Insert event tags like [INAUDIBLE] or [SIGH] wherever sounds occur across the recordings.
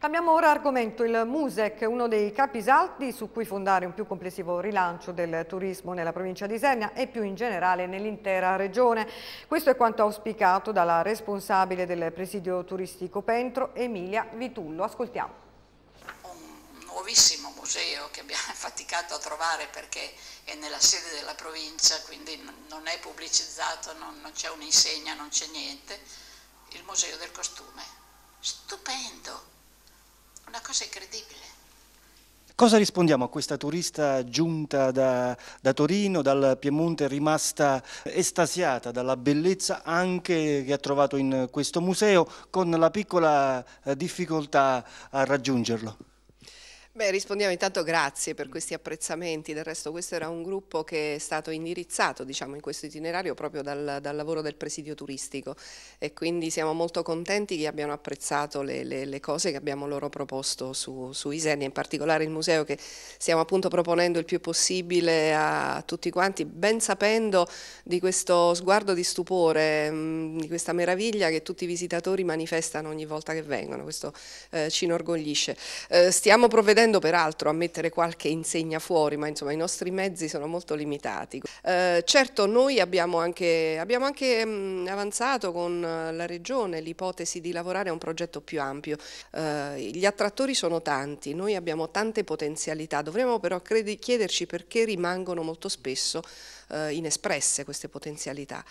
Cambiamo ora argomento. Il MUSEC uno dei capisaldi su cui fondare un più complessivo rilancio del turismo nella provincia di Isernia e più in generale nell'intera regione. Questo è quanto auspicato dalla responsabile del presidio turistico Pentro, Emilia Vitullo. Ascoltiamo. Un nuovissimo museo che abbiamo [LAUGHS] faticato a trovare perché è nella sede della provincia, quindi non è pubblicizzato, non, non c'è un'insegna, non c'è niente. Il Museo del Costume. Stupendo! cosa incredibile. Cosa rispondiamo a questa turista giunta da, da, Torino, dal Piemonte, rimasta estasiata dalla bellezza anche che ha trovato in questo museo, con la piccola eh, difficoltà a raggiungerlo? Beh, rispondiamo intanto grazie per questi apprezzamenti, del resto questo era un gruppo che è stato indirizzato diciamo, in questo itinerario proprio dal, dal, lavoro del presidio turistico e quindi siamo molto contenti che abbiano apprezzato le, le, le cose che abbiamo loro proposto su, su Isernia, in particolare il museo che stiamo appunto proponendo il più possibile a tutti quanti, ben sapendo di questo sguardo di stupore, di questa meraviglia che tutti i visitatori manifestano ogni volta che vengono, questo eh, ci inorgoglisce. Eh, stiamo provvedendo provvedendo peraltro a mettere qualche insegna fuori, ma insomma i nostri mezzi sono molto limitati. Eh, certo noi abbiamo anche, abbiamo anche mh, mm, avanzato con eh, la Regione l'ipotesi di lavorare a un progetto più ampio. Eh, gli attrattori sono tanti, noi abbiamo tante potenzialità, dovremmo però chiederci perché rimangono molto spesso eh, inespresse queste potenzialità.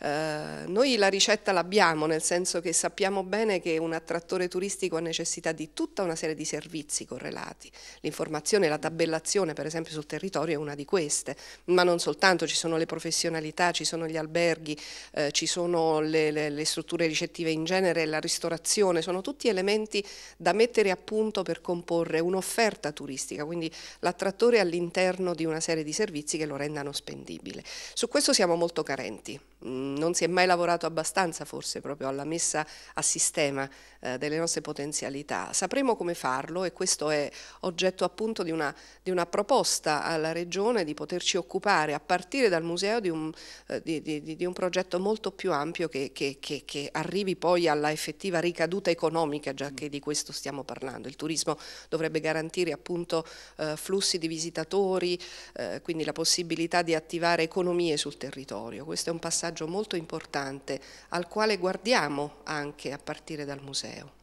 Eh, noi la ricetta l'abbiamo, nel senso che sappiamo bene che un attrattore turistico ha necessità di tutta una serie di servizi correlati dati. L'informazione, la tabellazione per esempio sul territorio è una di queste, ma non soltanto, ci sono le professionalità, ci sono gli alberghi, eh, ci sono le, le, le strutture ricettive in genere, la ristorazione, sono tutti elementi da mettere a punto per comporre un'offerta turistica, quindi l'attrattore all'interno di una serie di servizi che lo rendano spendibile. Su questo siamo molto carenti. Mm, non si è mai lavorato abbastanza forse proprio alla messa a sistema eh, delle nostre potenzialità. Sapremo come farlo e questo è oggetto appunto di una, di una proposta alla Regione di poterci occupare a partire dal museo di un, eh, di, di, un progetto molto più ampio che, che, che, che, arrivi poi alla effettiva ricaduta economica, già mm. che di questo stiamo parlando. Il turismo dovrebbe garantire appunto eh, flussi di visitatori, eh, quindi la possibilità di attivare economie sul territorio. Questo è un passaggio messaggio molto importante al quale guardiamo anche a partire dal museo.